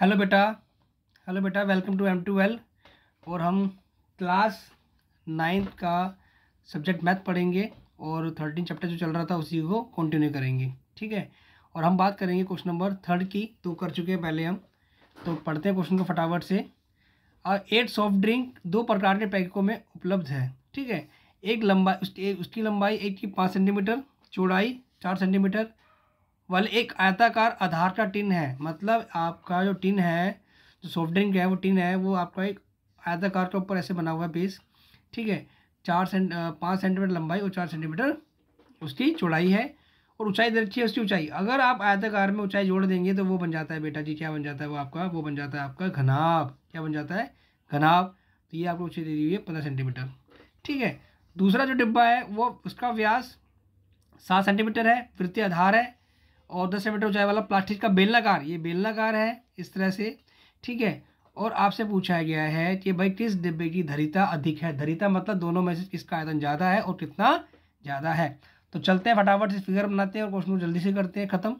hello बेटा hello बेटा welcome to M two L और हम क्लास नाइन्थ का सब्जेक्ट मैथ पढ़ेंगे और थर्टीन चैप्टर जो चल रहा था उसी को कंटिन्यू करेंगे ठीक है और हम बात करेंगे क्वेश्चन नंबर थर्ड की तो कर चुके हैं पहले हम तो पढ़ते हैं क्वेश्चन को फटाफट से और एट सॉफ्ट ड्रिंक दो प्रकार के पैकेटों में उपलब्ध है ठीक है एक लंबाई उसकी लंबाई एक की पाँच सेंटीमीटर चौड़ाई चार सेंटीमीटर वाले एक आयताकार आधार का टिन है मतलब आपका जो टिन है जो सॉफ्ट ड्रिंक है वो टिन है वो आपका एक आयताकार के ऊपर ऐसे बना हुआ है बेस ठीक है चार सेंट पाँच सेंटीमीटर लंबाई और चार सेंटीमीटर उसकी चौड़ाई है और ऊंचाई दे रखी है उसकी ऊंचाई अगर आप आयताकार में ऊंचाई जोड़ देंगे तो वो बन जाता है बेटा जी क्या बन जाता है वो आपका वो बन जाता है आपका घनाब क्या बन जाता है घनाब तो ये आपको ऊंचाई दे दी हुई है पंद्रह सेंटीमीटर ठीक है दूसरा जो डिब्बा है वो उसका व्यास सात सेंटीमीटर है वृत्तीय आधार है और दस सेंटीमीटर ऊंचाई वाला प्लास्टिक का बेलनाकार ये बेलनाकार है इस तरह से ठीक है और आपसे पूछा गया है कि भाई किस डिब्बे की धरिता अधिक है धरिता मतलब दोनों में से किसका आयतन ज़्यादा है और कितना ज़्यादा है तो चलते हैं फटाफट से फिगर बनाते हैं और क्वेश्चन को जल्दी से करते हैं ख़त्म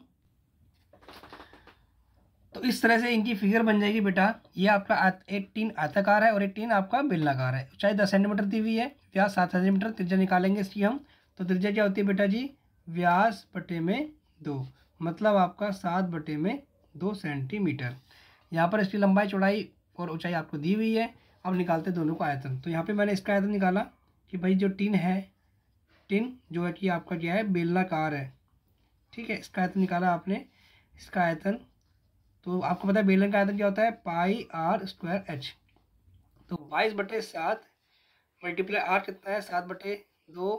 तो इस तरह से इनकी फिगर बन जाएगी बेटा ये आपका एक टीन आयताकार है और एक टीन आपका बेलनाकार है चाहे दस सेंटीमीटर दी हुई है व्यास सात सेंटीमीटर त्रिज्या निकालेंगे इसकी हम तो त्रिज्या क्या होती है बेटा जी व्यास पटे में दो मतलब आपका सात बटे में दो सेंटीमीटर यहाँ पर इसकी लंबाई चौड़ाई और ऊंचाई आपको दी हुई है अब निकालते दोनों का आयतन तो यहाँ पे मैंने इसका आयतन निकाला कि भाई जो टिन है टिन जो है कि आपका क्या है बेलनाकार है ठीक है इसका आयतन निकाला आपने इसका आयतन तो आपको पता है बेलन का आयतन क्या होता है पाई आर स्क्वायर एच तो बाईस बटे सात मल्टीप्लाई आर कितना है सात बटे दो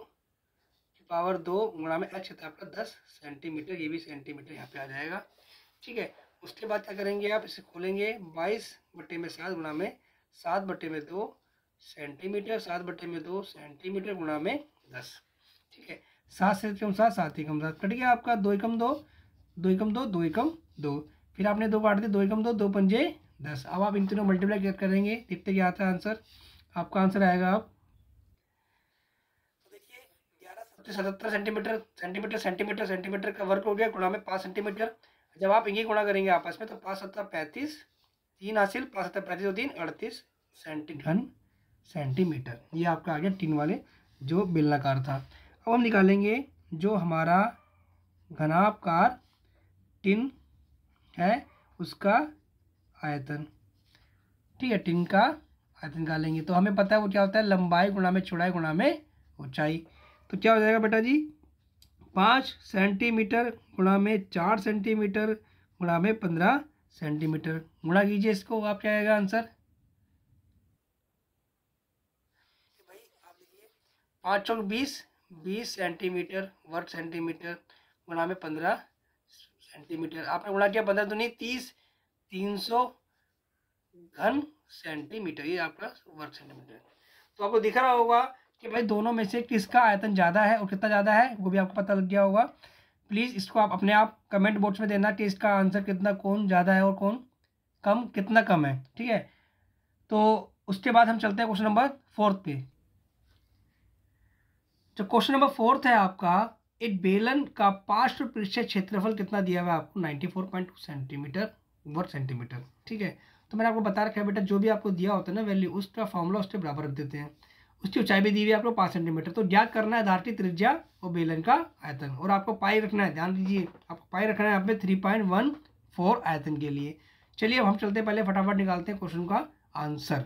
पावर दो गुणा में एक्स था आपका दस सेंटीमीटर ये भी सेंटीमीटर यहाँ पे आ जाएगा ठीक है उसके बाद क्या करेंगे आप इसे खोलेंगे बाईस बटे में सात गुणा में सात बटे में दो सेंटीमीटर सात बटे में दो सेंटीमीटर गुणा में दस ठीक है सात से कम सात सात ही कम सात कट गया आपका दो एकम दो दो एकम दो दो एकम दो फिर आपने दो काट दिए दो एकम दो दो पंजे दस अब आप इन तीनों मल्टीप्लाई करेंगे देखते क्या आता है आंसर आपका आंसर आएगा आप से सतहत्तर सेंटीमीटर सेंटीमीटर सेंटीमीटर सेंटीमीटर का वर्क हो गया गुणा में पाँच सेंटीमीटर जब आप इनकी गुणा करेंगे आपस में तो पाँच सत्तर पैंतीस तीन हासिल पाँच सत्तर पैंतीस और तीन अड़तीस सेंटी घन सेंटीमीटर ये आपका आ गया टिन वाले जो बेलनाकार था अब हम निकालेंगे जो हमारा घनापकार टिन है उसका आयतन ठीक है टिन का आयतन निकालेंगे तो हमें पता है वो क्या होता है लंबाई गुणा में चौड़ाई गुणा में ऊंचाई तो क्या हो जाएगा बेटा जी पाँच सेंटीमीटर गुणा में चार सेंटीमीटर गुणा में पंद्रह सेंटीमीटर गुणा कीजिए इसको आप क्या आएगा आंसर पाँच सौ बीस बीस सेंटीमीटर वर्ग सेंटीमीटर गुणा में पंद्रह सेंटीमीटर आपने गुणा किया पंद्रह नहीं तीस तीन सौ घन सेंटीमीटर ये आपका वर्ग सेंटीमीटर तो आपको दिख रहा होगा कि भाई दोनों में से किसका आयतन ज़्यादा है और कितना ज़्यादा है वो भी आपको पता लग गया होगा प्लीज़ इसको आप अपने आप कमेंट बॉक्स में देना कि इसका आंसर कितना कौन ज़्यादा है और कौन कम कितना कम है ठीक है तो उसके बाद हम चलते हैं क्वेश्चन नंबर फोर्थ पे जो क्वेश्चन नंबर फोर्थ है आपका एक बेलन का पार्श्व पृष्ठ क्षेत्रफल कितना दिया हुआ है आपको नाइन्टी फोर पॉइंट सेंटीमीटर वर सेंटीमीटर ठीक है तो मैंने आपको बता रखा है बेटा जो भी आपको दिया होता है ना वैल्यू उसका फॉर्मूला उसके बराबर रख देते हैं उसकी ऊंचाई भी दी हुई है आपको पाँच सेंटीमीटर तो ज्ञात करना है धारती त्रिज्या और बेलन का आयतन और आपको पाई रखना है ध्यान दीजिए आपको पाई रखना है यहाँ थ्री पॉइंट वन फोर आयतन के लिए चलिए अब हम चलते हैं पहले फटाफट निकालते हैं क्वेश्चन का आंसर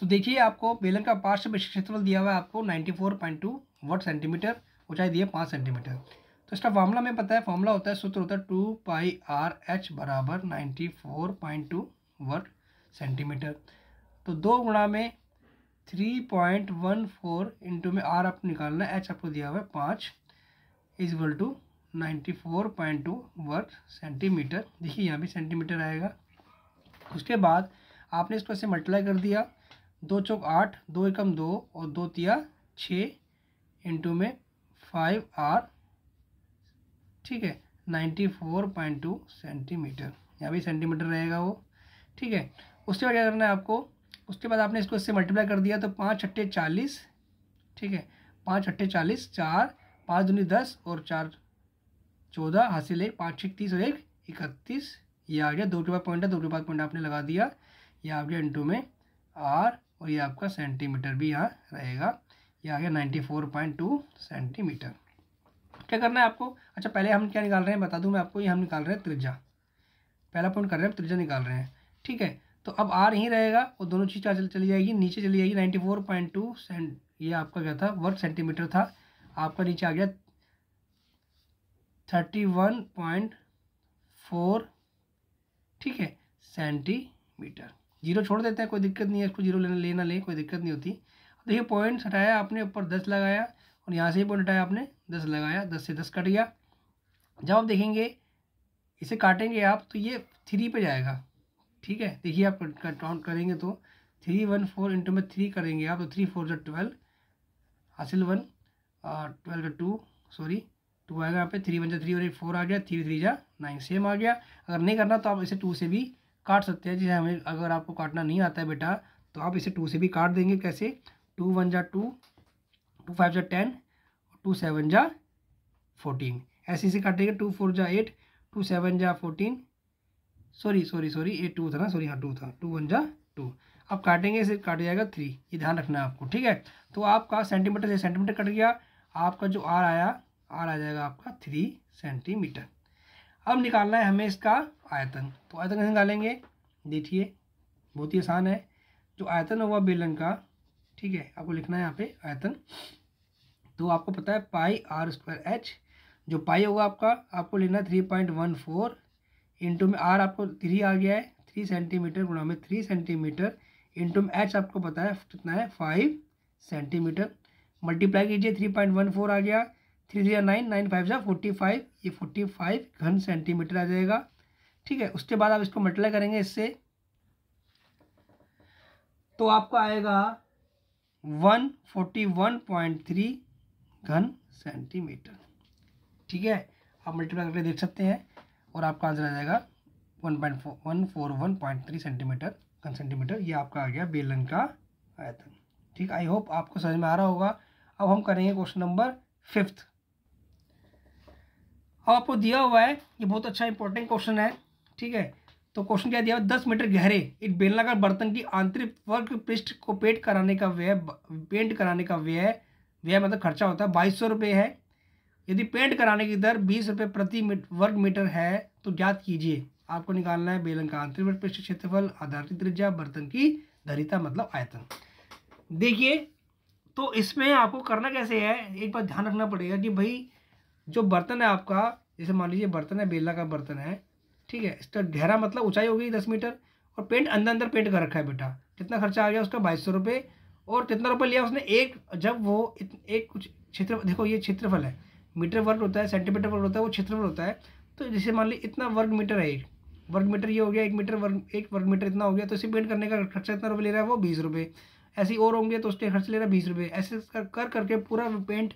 तो देखिए आपको बेलन का पार्श्व क्षेत्रफल दिया हुआ है आपको नाइन्टी फोर पॉइंट टू वर्ट सेंटीमीटर ऊंचाई दी है पाँच सेंटीमीटर तो इसका फॉर्मूला में पता है फॉर्मूला होता है सूत्र होता है टू पाई आर एच बराबर नाइन्टी फोर पॉइंट टू वट सेंटीमीटर तो दो गुणा में three point one four into में आर आपको निकालना है एच आपको दिया हुआ है पाँच equal two ninety four point two वर्ग सेंटीमीटर देखिए यहाँ भी सेंटीमीटर आएगा उसके बाद आपने इसको ऐसे मल्टीप्लाई कर दिया दो चौक आठ दो एकम दो और दो तिया छः इंटू में फाइव आर ठीक है ninety four point two centimetre यहाँ भी सेंटीमीटर रहेगा वो ठीक है उसके बाद क्या करना है आपको उसके बाद आपने इसको इससे मल्टीप्लाई कर दिया तो पाँच अट्ठे चालीस ठीक है पाँच अट्ठे चालीस चार पाँच दूनी दस और चार चौदह हासिल एक पाँच छः तीस और एक इकतीस ये आ गया दो के बाद पॉइंट है दो के बाद पॉइंट आपने लगा दिया ये आ गया इंटू में आर और ये आपका सेंटीमीटर भी यहाँ रहेगा ये आ गया ninety four point two centimetre क्या करना है आपको अच्छा पहले हम क्या निकाल रहे हैं बता दूँ मैं आपको ये हम निकाल रहे हैं त्रिज्या पहला पॉइंट कर रहे हैं त्रिज्या निकाल रहे हैं ठीक है तो अब आर ही रहेगा और दोनों चीज़ चल चली जाएगी नीचे चली जाएगी ninety four point two cent ये आपका क्या था वर्ग सेंटीमीटर था आपका नीचे आ गया थर्टी वन पॉइंट फोर ठीक है सेंटीमीटर जीरो छोड़ देते हैं कोई दिक्कत नहीं है इसको जीरो लेना लेना ले कोई दिक्कत नहीं होती तो पॉइंट्स हटाया आपने ऊपर दस लगाया और यहाँ से ही पॉइंट हटाया आपने दस लगाया दस से दस कट गया जब आप देखेंगे इसे काटेंगे आप तो ये थ्री पे जाएगा ठीक है देखिए आप काउंट करेंगे तो थ्री वन फोर इंटू में थ्री करेंगे आप तो थ्री फोर जो ट्वेल्व हासिल one twelve two sorry two आएगा यहाँ पे थ्री वन जो थ्री और फोर आ गया थ्री थ्री जा नाइन सेम आ गया अगर नहीं करना तो आप इसे टू से भी काट सकते हैं जैसे हमें अगर आपको काटना नहीं आता है बेटा तो आप इसे टू से भी काट देंगे कैसे टू वन जा टू टू फाइव जा टेन टू सेवन जा फोर्टीन ऐसे इसे काटेंगे टू फोर जा एट टू सेवन जा फोर्टीन सॉरी सॉरी सॉरी ये टू था ना सॉरी हाँ टू था टू वन जा टू अब काटेंगे इसे काट जाएगा थ्री ये ध्यान रखना है आपको ठीक है तो आपका सेंटीमीटर से सेंटीमीटर कट गया आपका जो आर आया आर आ जाएगा आपका थ्री सेंटीमीटर अब निकालना है हमें इसका आयतन तो आयतन कैसे निकालेंगे देखिए बहुत ही आसान है जो आयतन होगा बेलन का ठीक है आपको लिखना है यहाँ पे आयतन तो आपको पता है पाई आर स्क्वायर एच जो पाई होगा आपका आपको लेना है three point one four into में आर आपको थ्री आ गया है थ्री सेंटीमीटर गुणा में थ्री सेंटीमीटर इंटू में एच आपको पता है कितना है फाइव सेंटीमीटर मल्टीप्लाई कीजिए थ्री पॉइंट वन फोर आ गया three three nine nine five सा फोर्टी फाइव ये फोर्टी फाइव घन सेंटीमीटर आ जाएगा ठीक है उसके बाद आप इसको मल्टीप्लाई करेंगे इससे तो आपका आएगा one forty one point three घन सेंटीमीटर ठीक है आप मल्टीप्लाई करके देख सकते हैं और आपका आंसर आ जाएगा one point four one four one point three centimetre one centimetre ये आपका आ गया बेलन का आयतन ठीक आई होप आपको समझ में आ रहा होगा अब हम करेंगे क्वेश्चन नंबर फिफ्थ अब आपको दिया हुआ है ये बहुत अच्छा इंपॉर्टेंट क्वेश्चन है ठीक है तो क्वेश्चन क्या दिया हुआ दस मीटर गहरे एक बेलनाकार बर्तन की आंतरिक वर्ग पृष्ठ को पेंट कराने का व्यय पेंट कराने का व्यय व्यय मतलब खर्चा होता है बाईस सौ रुपये है यदि पेंट कराने की दर बीस रुपये प्रति वर्ग मीटर है तो ज्ञात कीजिए आपको निकालना है बेलन का आंतरिक पृष्ठ क्षेत्रफल आधारित त्रिज्या बर्तन की धरिता मतलब आयतन देखिए तो इसमें आपको करना कैसे है एक बार ध्यान रखना पड़ेगा कि भाई जो बर्तन है आपका जैसे मान लीजिए बर्तन है बेला का बर्तन है ठीक है इसका गहरा मतलब ऊंचाई हो गई दस मीटर और पेंट अंदर अंदर पेंट कर रखा है बेटा कितना खर्चा आ गया उसका बाईस सौ रुपये और कितना रुपये लिया उसने एक जब वो एक कुछ क्षेत्र देखो ये क्षेत्रफल है मीटर वर्ग होता है सेंटीमीटर वर्ग होता है वो क्षेत्रफल होता है तो जैसे मान ली इतना वर्ग मीटर है वर्ग मीटर ये हो गया एक मीटर वर्ग एक वर्ग मीटर इतना हो गया तो इसे पेंट करने का खर्चा इतना रुपये ले रहा है वो बीस रुपये ऐसे और होंगे तो उसके खर्च ले रहा है बीस रुपये ऐसे कर कर करके पूरा पेंट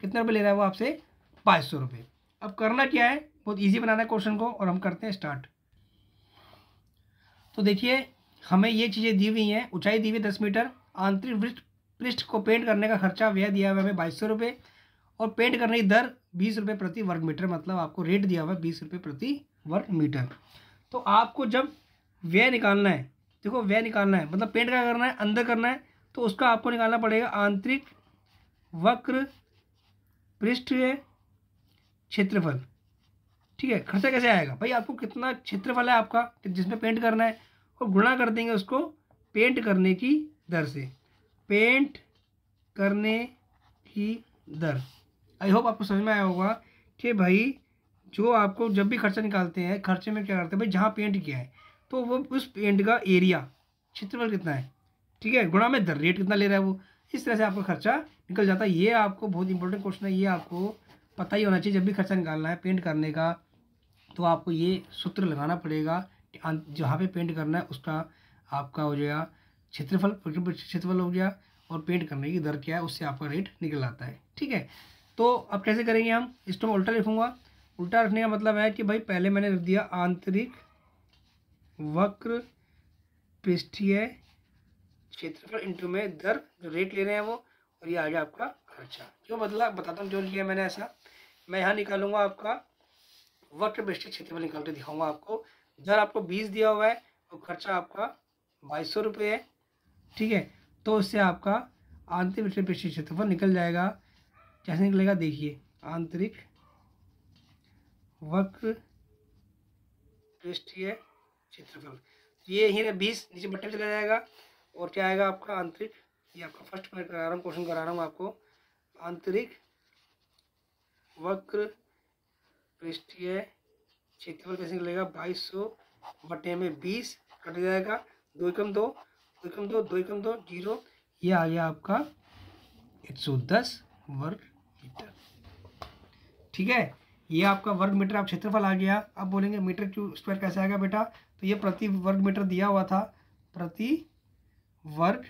कितना रुपये ले रहा है वो आपसे पाँच सौ रुपये अब करना क्या है बहुत ईजी बनाना है क्वेश्चन को और हम करते हैं स्टार्ट तो देखिए हमें ये चीज़ें दी हुई हैं ऊंचाई दी हुई दस मीटर आंतरिक पृष्ठ को पेंट करने का खर्चा व्यय दिया हुआ हमें बाईस सौ रुपये और पेंट करने की दर बीस रुपये प्रति वर्ग मीटर मतलब आपको रेट दिया हुआ है बीस रुपये प्रति वर्ग मीटर तो आपको जब व्यय निकालना है देखो व्यय निकालना है मतलब पेंट क्या करना है अंदर करना है तो उसका आपको निकालना पड़ेगा आंतरिक वक्र पृष्ठ क्षेत्रफल ठीक है खर्चा कैसे आएगा भाई आपको कितना क्षेत्रफल है आपका जिसमें पेंट करना है और गुणा कर देंगे उसको पेंट करने की दर से पेंट करने की दर आई होप आपको समझ में आया होगा कि भाई जो आपको जब भी खर्चा निकालते हैं खर्चे में क्या करते हैं भाई जहाँ पेंट किया है तो वो उस पेंट का एरिया क्षेत्रफल कितना है ठीक है गुणा में दर रेट कितना ले रहा है वो इस तरह से आपका खर्चा निकल जाता है ये आपको बहुत इंपॉर्टेंट क्वेश्चन है ये आपको पता ही होना चाहिए जब भी खर्चा निकालना है पेंट करने का तो आपको ये सूत्र लगाना पड़ेगा जहाँ पर पेंट करना है उसका आपका हो गया क्षेत्रफल क्षेत्रफल हो गया और पेंट करने की दर क्या है उससे आपका रेट निकल आता है ठीक है तो अब कैसे करेंगे हम इसको मैं उल्टा लिखूँगा उल्टा रखने का मतलब है कि भाई पहले मैंने रख दिया आंतरिक वक्र पृष्ठीय क्षेत्रफल इंटू में दर जो रेट ले रहे हैं वो और ये आ गया आपका खर्चा क्यों बदला बताता हूँ जो किया मैंने ऐसा मैं यहाँ निकालूंगा आपका वक्र पृष्ठीय क्षेत्रफल निकाल के दिखाऊंगा आपको दर आपको बीस दिया हुआ है और खर्चा आपका बाईस सौ रुपये है ठीक है तो उससे आपका आंतरिक पृष्ठीय क्षेत्रफल निकल जाएगा कैसे निकलेगा देखिए आंतरिक वक्र पृष्ठीय क्षेत्रफल तो ये यहीं बीस नीचे बटन चला जाएगा और क्या आएगा आपका आंतरिक ये आपका फर्स्ट करा रहा हूँ क्वेश्चन करा रहा हूँ आपको आंतरिक वक्र पृष्ठीय क्षेत्रफल कैसे निकलेगा बाईस सौ बटे में बीस कट जाएगा दो एकम दो दो एकम दो दो एकम दो जीरो ये आ गया आपका एक सौ दस वर्ग ठीक है ये आपका वर्ग मीटर आप क्षेत्रफल आ गया अब बोलेंगे मीटर क्यू स्क्वायर कैसे आएगा बेटा तो ये प्रति वर्ग मीटर दिया हुआ था प्रति वर्ग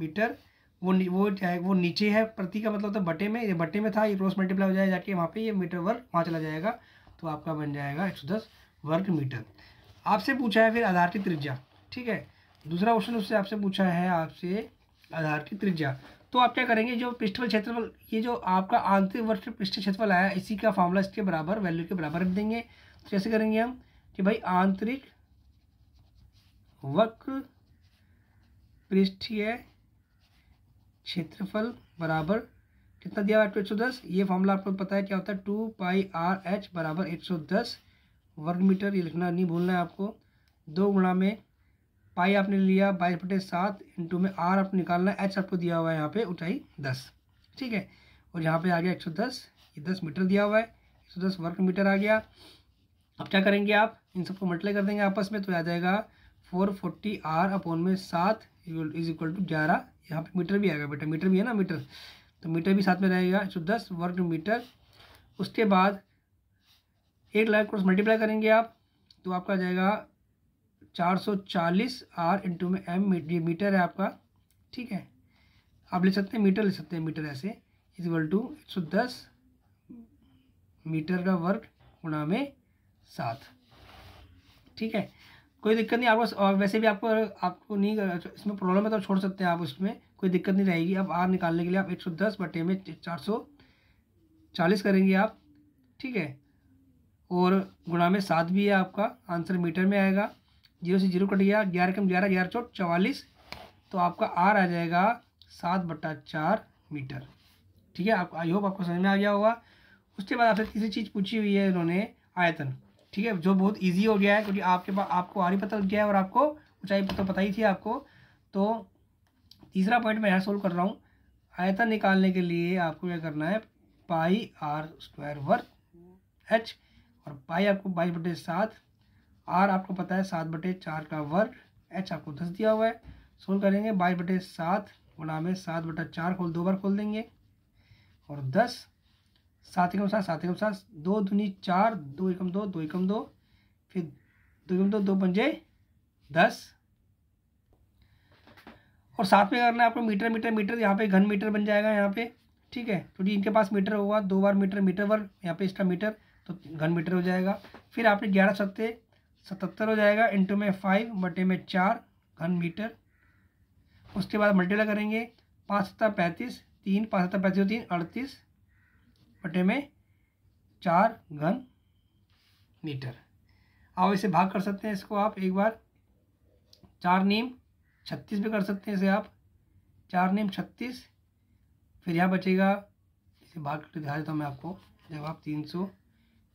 मीटर वो वो चाहे वो नीचे है प्रति का मतलब तो बटे में ये बटे में था ये क्रॉस मल्टीप्लाई हो जाएगा जाके वहाँ पे ये मीटर वर्ग वहाँ चला जाएगा तो आपका बन जाएगा एक सौ दस वर्ग मीटर आपसे पूछा है फिर आधार की त्रिज्या ठीक है दूसरा क्वेश्चन उससे आपसे पूछा है आपसे आधार की त्रिज्या तो आप क्या करेंगे जो पृष्ठफल क्षेत्रफल ये जो आपका आंतरिक वर्ष पृष्ठ क्षेत्रफल आया इसी का फॉर्मूला इसके बराबर वैल्यू के बराबर रख देंगे तो कैसे करेंगे हम कि भाई आंतरिक वक्र पृष्ठीय क्षेत्रफल बराबर कितना दिया हुआ है एक सौ दस ये फॉर्मूला आपको पता है क्या होता है टू पाई आर एच बराबर एक सौ दस वर्ग मीटर ये लिखना नहीं भूलना है आपको दो गुणा में पाई आपने लिया बाईस बटे सात इंटू में आर आपको निकालना एच आपको दिया हुआ है यहाँ पे ऊंचाई दस ठीक है और यहाँ पे आ गया एक सौ दस ये दस मीटर दिया हुआ है एक सौ दस वर्ग मीटर आ गया अब क्या करेंगे आप इन सबको मल्टीप्लाई कर देंगे आपस में तो आ जाएगा फोर फोर्टी आर अपॉन में सात इज इक्वल टू ग्यारह यहाँ पर मीटर भी आएगा बेटा मीटर भी है ना मीटर तो मीटर भी साथ में रहेगा एक सौ दस वर्ग मीटर उसके बाद एक लाख क्रॉस मल्टीप्लाई करेंगे आप तो आपका आ जाएगा 440 आर इंटू में एम ये मीटर है आपका ठीक है आप ले सकते हैं मीटर ले सकते हैं मीटर ऐसे इजल टू एक सौ दस मीटर का वर्ग गुणा में सात ठीक है कोई दिक्कत नहीं आपको वैसे भी आपको आपको नहीं इसमें प्रॉब्लम है तो छोड़ सकते हैं आप उसमें कोई दिक्कत नहीं रहेगी अब आर निकालने के लिए आप एक सौ दस बटे में चार सौ चालीस करेंगे आप ठीक है और गुणा में सात भी है आपका आंसर मीटर में आएगा जीरो से जीरो कट गया ग्यारह कम ग्यारह ग्यारह चौट चवालीस तो आपका आर आ जाएगा सात बट्टा चार मीटर ठीक है आप आई होप आपको समझ में आ गया होगा उसके बाद आपसे तीसरी चीज़ पूछी हुई है इन्होंने आयतन ठीक है जो बहुत ईजी हो गया है क्योंकि आपके पास आपको आर ही पता लग गया है और आपको ऊंचाई तो पता ही थी आपको तो तीसरा पॉइंट मैं यहाँ सोल्व कर रहा हूँ आयतन निकालने के लिए आपको क्या करना है पाई आर स्क्वायर वर्ग एच और पाई आपको बाईस बटे सात आर आपको पता है सात बटे चार का वर्ग एच आपको दस दिया हुआ है सोल्व करेंगे बाईस बटे सात गुणा में सात बटा चार खोल दो बार खोल देंगे और दस सात एकम सात सात एकम सात दो दूनी चार दो एकम दो दो एकम दो फिर दो एकम दो दो पंजे दस और साथ में करना है आपको मीटर मीटर मीटर यहाँ पे घन मीटर बन जाएगा यहाँ पे ठीक है क्योंकि तो इनके पास मीटर होगा दो बार मीटर मीटर वर्ग यहाँ पे इसका मीटर तो घन मीटर हो जाएगा फिर आपने ग्यारह सत्ते सतहत्तर हो जाएगा इंटू में फाइव बटे में चार घन मीटर उसके बाद मल्टीप्लाई करेंगे पाँच सत्ता पैंतीस तीन पाँच सत्ता पैंतीस तीन अड़तीस बटे में चार घन मीटर आप इसे भाग कर सकते हैं इसको आप एक बार चार नीम छत्तीस भी कर सकते हैं इसे आप चार नीम छत्तीस फिर यहाँ बचेगा इसे भाग कर दिखा देता हूँ मैं आपको जब आप तीन सौ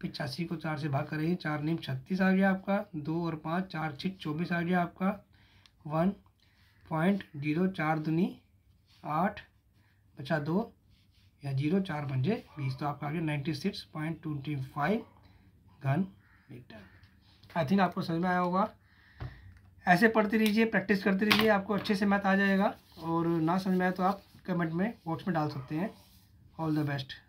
पिचासी को चार से भाग करेंगे चार नीम छत्तीस आ गया आपका दो और पाँच चार छः चौबीस आ गया आपका वन पॉइंट जीरो चार दुनी आठ बचा दो या जीरो चार पंजे बीस तो आपका आ गया ninety six point twenty five घन मीटर आई थिंक आपको समझ में आया होगा ऐसे पढ़ते रहिए प्रैक्टिस करते रहिए आपको अच्छे से मैथ आ जाएगा और ना समझ में आए तो आप कमेंट में बॉक्स में डाल सकते हैं ऑल द बेस्ट